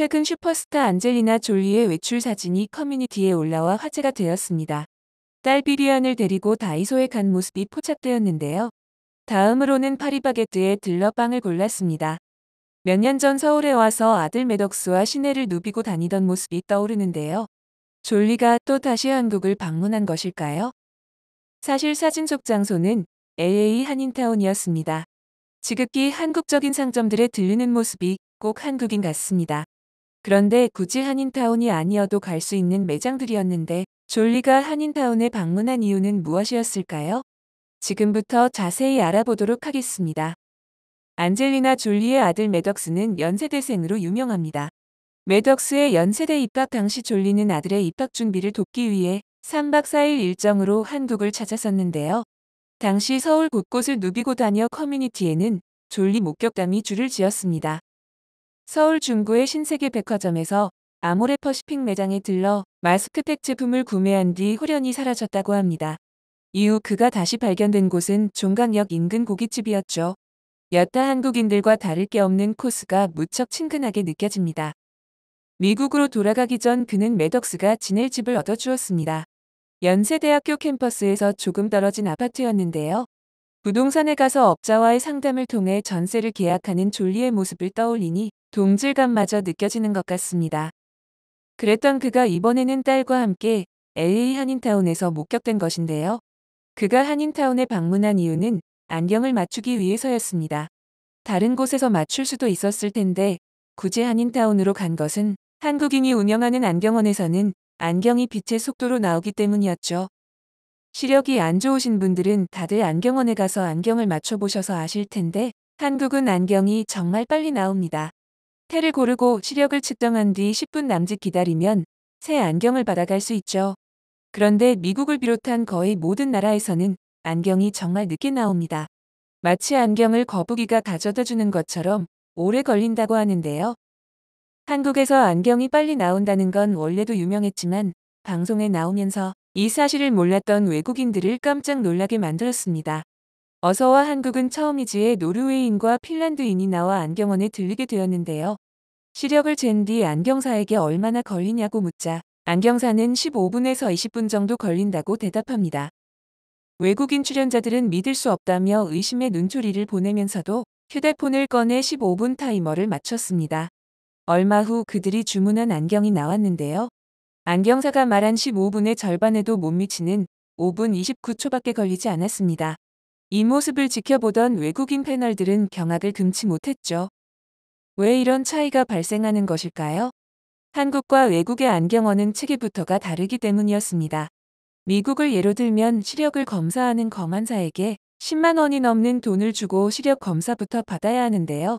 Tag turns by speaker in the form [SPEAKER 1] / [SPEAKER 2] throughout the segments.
[SPEAKER 1] 최근 슈퍼스타 안젤리나 졸리의 외출 사진이 커뮤니티에 올라와 화제가 되었습니다. 딸 비리안을 데리고 다이소에 간 모습이 포착되었는데요. 다음으로는 파리바게뜨에 들러 빵을 골랐습니다. 몇 년 전 서울에 와서 아들 매덕스와 시내를 누비고 다니던 모습이 떠오르는데요. 졸리가 또 다시 한국을 방문한 것일까요? 사실 사진 속 장소는 LA 한인타운이었습니다. 지극히 한국적인 상점들에 들르는 모습이 꼭 한국인 같습니다. 그런데 굳이 한인타운이 아니어도 갈 수 있는 매장들이었는데 졸리가 한인타운에 방문한 이유는 무엇이었을까요? 지금부터 자세히 알아보도록 하겠습니다. 안젤리나 졸리의 아들 매덕스는 연세대생으로 유명합니다. 매덕스의 연세대 입학 당시 졸리는 아들의 입학 준비를 돕기 위해 3박 4일 일정으로 한국을 찾았었는데요. 당시 서울 곳곳을 누비고 다녀 커뮤니티에는 졸리 목격담이 줄을 지었습니다. 서울 중구의 신세계 백화점에서 아모레퍼시픽 매장에 들러 마스크팩 제품을 구매한 뒤홀련히 사라졌다고 합니다. 이후 그가 다시 발견된 곳은 종각역 인근 고깃집이었죠. 여타 한국인들과 다를 게 없는 코스가 무척 친근하게 느껴집니다. 미국으로 돌아가기 전 그는 매덕스가 지낼 집을 얻어주었습니다. 연세대학교 캠퍼스에서 조금 떨어진 아파트였는데요. 부동산에 가서 업자와의 상담을 통해 전세를 계약하는 졸리의 모습을 떠올리니 동질감마저 느껴지는 것 같습니다. 그랬던 그가 이번에는 딸과 함께 LA 한인타운에서 목격된 것인데요. 그가 한인타운에 방문한 이유는 안경을 맞추기 위해서였습니다. 다른 곳에서 맞출 수도 있었을 텐데 굳이 한인타운으로 간 것은 한국인이 운영하는 안경원에서는 안경이 빛의 속도로 나오기 때문이었죠. 시력이 안 좋으신 분들은 다들 안경원에 가서 안경을 맞춰보셔서 아실 텐데 한국은 안경이 정말 빨리 나옵니다. 테를 고르고 시력을 측정한 뒤 10분 남짓 기다리면 새 안경을 받아갈 수 있죠. 그런데 미국을 비롯한 거의 모든 나라에서는 안경이 정말 늦게 나옵니다. 마치 안경을 거북이가 가져다 주는 것처럼 오래 걸린다고 하는데요. 한국에서 안경이 빨리 나온다는 건 원래도 유명했지만 방송에 나오면서 이 사실을 몰랐던 외국인들을 깜짝 놀라게 만들었습니다. 어서와 한국은 처음이지에 노르웨이인과 핀란드인이 나와 안경원에 들리게 되었는데요. 시력을 잰 뒤 안경사에게 얼마나 걸리냐고 묻자 안경사는 15분에서 20분 정도 걸린다고 대답합니다. 외국인 출연자들은 믿을 수 없다며 의심의 눈초리를 보내면서도 휴대폰을 꺼내 15분 타이머를 맞췄습니다. 얼마 후 그들이 주문한 안경이 나왔는데요. 안경사가 말한 15분의 절반에도 못 미치는 5분 29초밖에 걸리지 않았습니다. 이 모습을 지켜보던 외국인 패널들은 경악을 금치 못했죠. 왜 이런 차이가 발생하는 것일까요? 한국과 외국의 안경어는 체계부터가 다르기 때문이었습니다. 미국을 예로 들면 시력을 검사하는 검안사에게 10만 원이 넘는 돈을 주고 시력 검사부터 받아야 하는데요.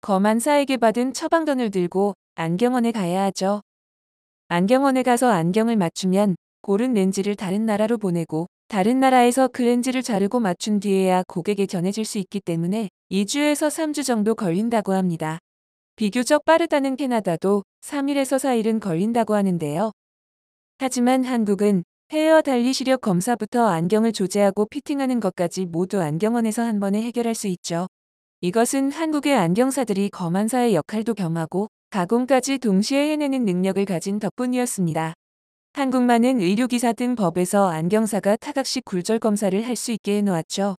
[SPEAKER 1] 검안사에게 받은 처방전을 들고 안경원에 가야 하죠. 안경원에 가서 안경을 맞추면 고른 렌즈를 다른 나라로 보내고 다른 나라에서 클렌즈를 자르고 맞춘 뒤에야 고객에 전해질 수 있기 때문에 2주에서 3주 정도 걸린다고 합니다. 비교적 빠르다는 캐나다도 3일에서 4일은 걸린다고 하는데요. 하지만 한국은 헤어 달리 시력 검사부터 안경을 조제하고 피팅하는 것까지 모두 안경원에서 한 번에 해결할 수 있죠. 이것은 한국의 안경사들이 검안사의 역할도 겸하고 가공까지 동시에 해내는 능력을 가진 덕분이었습니다. 한국만은 의료기사 등 법에서 안경사가 타각식 굴절 검사를 할 수 있게 해놓았죠.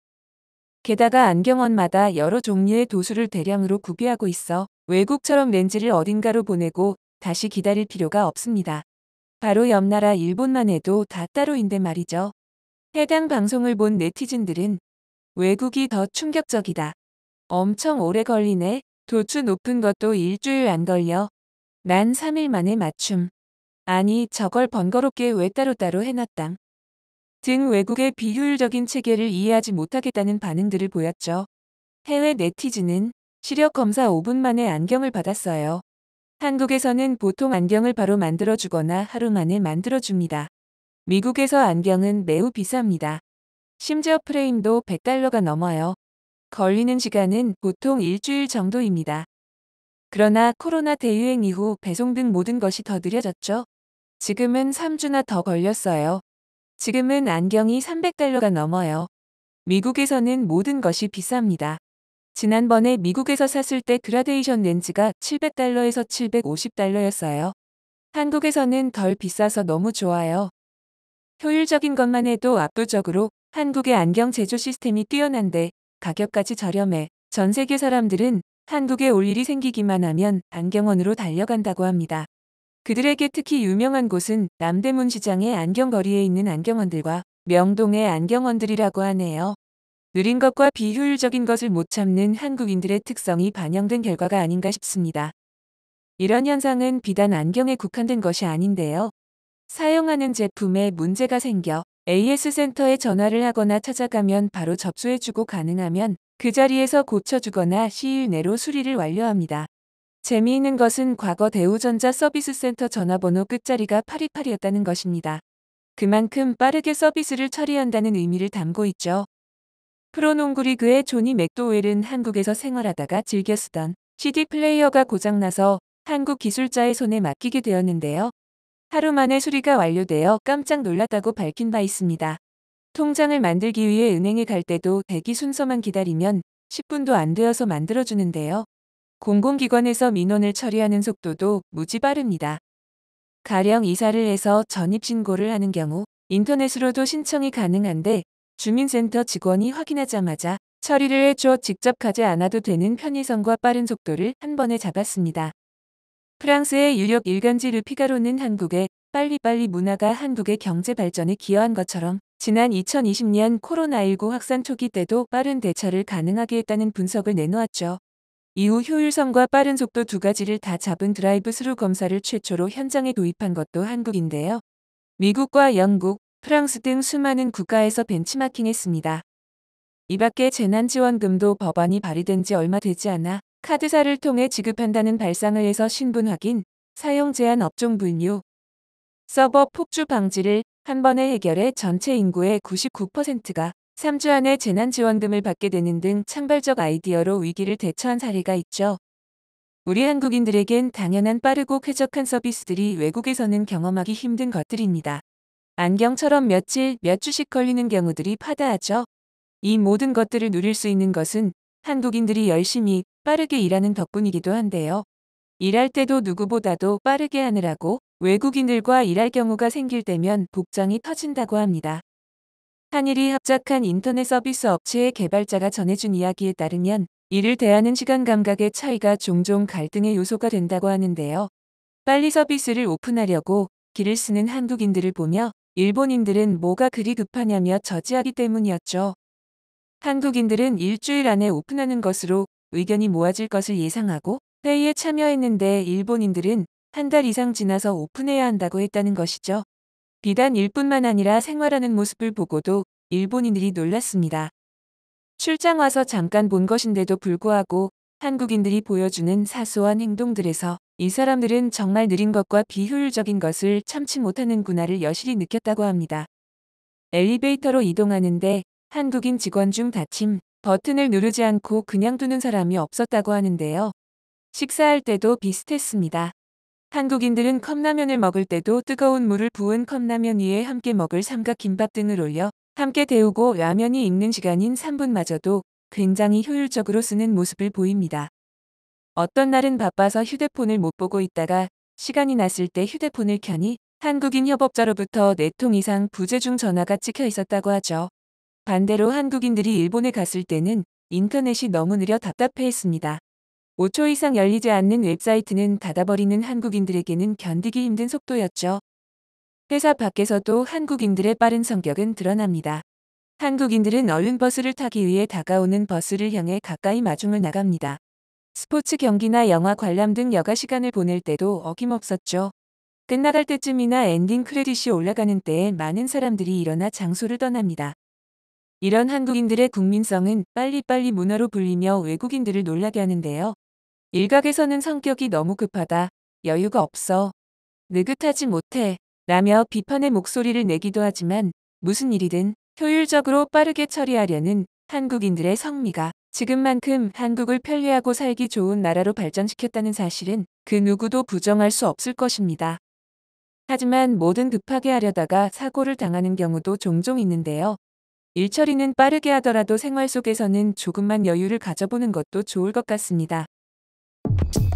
[SPEAKER 1] 게다가 안경원마다 여러 종류의 도수를 대량으로 구비하고 있어 외국처럼 렌즈를 어딘가로 보내고 다시 기다릴 필요가 없습니다. 바로 옆나라 일본만 해도 다 따로인데 말이죠. 해당 방송을 본 네티즌들은 외국이 더 충격적이다. 엄청 오래 걸리네. 도추 높은 것도 일주일 안 걸려. 난 3일 만에 맞춤. 아니 저걸 번거롭게 왜 따로따로 해놨당. 등 외국의 비효율적인 체계를 이해하지 못하겠다는 반응들을 보였죠. 해외 네티즌은 시력 검사 5분 만에 안경을 받았어요. 한국에서는 보통 안경을 바로 만들어주거나 하루 만에 만들어줍니다. 미국에서 안경은 매우 비쌉니다. 심지어 프레임도 100달러가 넘어요. 걸리는 시간은 보통 일주일 정도입니다. 그러나 코로나 대유행 이후 배송 등 모든 것이 더 느려졌죠. 지금은 3주나 더 걸렸어요. 지금은 안경이 300달러가 넘어요. 미국에서는 모든 것이 비쌉니다. 지난번에 미국에서 샀을 때 그라데이션 렌즈가 700달러에서 750달러였어요. 한국에서는 덜 비싸서 너무 좋아요. 효율적인 것만 해도 압도적으로 한국의 안경 제조 시스템이 뛰어난데 가격까지 저렴해 전 세계 사람들은 한국에 올 일이 생기기만 하면 안경원으로 달려간다고 합니다. 그들에게 특히 유명한 곳은 남대문 시장의 안경거리에 있는 안경원들과 명동의 안경원들이라고 하네요. 느린 것과 비효율적인 것을 못 참는 한국인들의 특성이 반영된 결과가 아닌가 싶습니다. 이런 현상은 비단 안경에 국한된 것이 아닌데요. 사용하는 제품에 문제가 생겨 AS센터에 전화를 하거나 찾아가면 바로 접수해주고 가능하면 그 자리에서 고쳐주거나 시일 내로 수리를 완료합니다. 재미있는 것은 과거 대우전자 서비스센터 전화번호 끝자리가 828이었다는 것입니다. 그만큼 빠르게 서비스를 처리한다는 의미를 담고 있죠. 프로농구리 그의 조니 맥도웰은 한국에서 생활하다가 즐겨 쓰던 CD 플레이어가 고장나서 한국 기술자의 손에 맡기게 되었는데요. 하루 만에 수리가 완료되어 깜짝 놀랐다고 밝힌 바 있습니다. 통장을 만들기 위해 은행에 갈 때도 대기 순서만 기다리면 10분도 안 되어서 만들어주는데요. 공공기관에서 민원을 처리하는 속도도 무지 빠릅니다. 가령 이사를 해서 전입신고를 하는 경우 인터넷으로도 신청이 가능한데 주민센터 직원이 확인하자마자 처리를 해줘 직접 가지 않아도 되는 편의성과 빠른 속도를 한 번에 잡았습니다. 프랑스의 유력 일간지 르피가로는 한국의 빨리빨리 문화가 한국의 경제 발전에 기여한 것처럼 지난 2020년 코로나19 확산 초기 때도 빠른 대처를 가능하게 했다는 분석을 내놓았죠. 이후 효율성과 빠른 속도 두 가지를 다 잡은 드라이브 스루 검사를 최초로 현장에 도입한 것도 한국인데요. 미국과 영국, 프랑스 등 수많은 국가에서 벤치마킹했습니다. 이밖에 재난지원금도 법안이 발의된 지 얼마 되지 않아 카드사를 통해 지급한다는 발상을 해서 신분 확인, 사용 제한 업종 분류, 서버 폭주 방지를 한 번에 해결해 전체 인구의 99%가 3주 안에 재난지원금을 받게 되는 등 창발적 아이디어로 위기를 대처한 사례가 있죠. 우리 한국인들에겐 당연한 빠르고 쾌적한 서비스들이 외국에서는 경험하기 힘든 것들입니다. 안경처럼 며칠, 몇 주씩 걸리는 경우들이 파다하죠. 이 모든 것들을 누릴 수 있는 것은 한국인들이 열심히 빠르게 일하는 덕분이기도 한데요. 일할 때도 누구보다도 빠르게 하느라고 외국인들과 일할 경우가 생길 때면 복장이 터진다고 합니다. 한일이 합작한 인터넷 서비스 업체의 개발자가 전해준 이야기에 따르면 이를 대하는 시간 감각의 차이가 종종 갈등의 요소가 된다고 하는데요. 빨리 서비스를 오픈하려고 길을 쓰는 한국인들을 보며 일본인들은 뭐가 그리 급하냐며 저지하기 때문이었죠. 한국인들은 일주일 안에 오픈하는 것으로 의견이 모아질 것을 예상하고 회의에 참여했는데 일본인들은 한 달 이상 지나서 오픈해야 한다고 했다는 것이죠. 비단 일뿐만 아니라 생활하는 모습을 보고도 일본인들이 놀랐습니다. 출장 와서 잠깐 본 것인데도 불구하고 한국인들이 보여주는 사소한 행동들에서 이 사람들은 정말 느린 것과 비효율적인 것을 참지 못하는구나를 여실히 느꼈다고 합니다. 엘리베이터로 이동하는데 한국인 직원 중 다침, 버튼을 누르지 않고 그냥 두는 사람이 없었다고 하는데요. 식사할 때도 비슷했습니다. 한국인들은 컵라면을 먹을 때도 뜨거운 물을 부은 컵라면 위에 함께 먹을 삼각김밥 등을 올려 함께 데우고 라면이 익는 시간인 3분마저도 굉장히 효율적으로 쓰는 모습을 보입니다. 어떤 날은 바빠서 휴대폰을 못 보고 있다가 시간이 났을 때 휴대폰을 켜니 한국인 협업자로부터 4통 이상 부재중 전화가 찍혀 있었다고 하죠. 반대로 한국인들이 일본에 갔을 때는 인터넷이 너무 느려 답답해했습니다. 5초 이상 열리지 않는 웹사이트는 닫아버리는 한국인들에게는 견디기 힘든 속도였죠. 회사 밖에서도 한국인들의 빠른 성격은 드러납니다. 한국인들은 얼른 버스를 타기 위해 다가오는 버스를 향해 가까이 마중을 나갑니다. 스포츠 경기나 영화 관람 등 여가 시간을 보낼 때도 어김없었죠. 끝나갈 때쯤이나 엔딩 크레딧이 올라가는 때에 많은 사람들이 일어나 장소를 떠납니다. 이런 한국인들의 국민성은 빨리빨리 문화로 불리며 외국인들을 놀라게 하는데요. 일각에서는 성격이 너무 급하다. 여유가 없어. 느긋하지 못해. 라며 비판의 목소리를 내기도 하지만 무슨 일이든 효율적으로 빠르게 처리하려는 한국인들의 성미가 지금만큼 한국을 편리하고 살기 좋은 나라로 발전시켰다는 사실은 그 누구도 부정할 수 없을 것입니다. 하지만 모든 급하게 하려다가 사고를 당하는 경우도 종종 있는데요. 일처리는 빠르게 하더라도 생활 속에서는 조금만 여유를 가져보는 것도 좋을 것 같습니다. Thank you.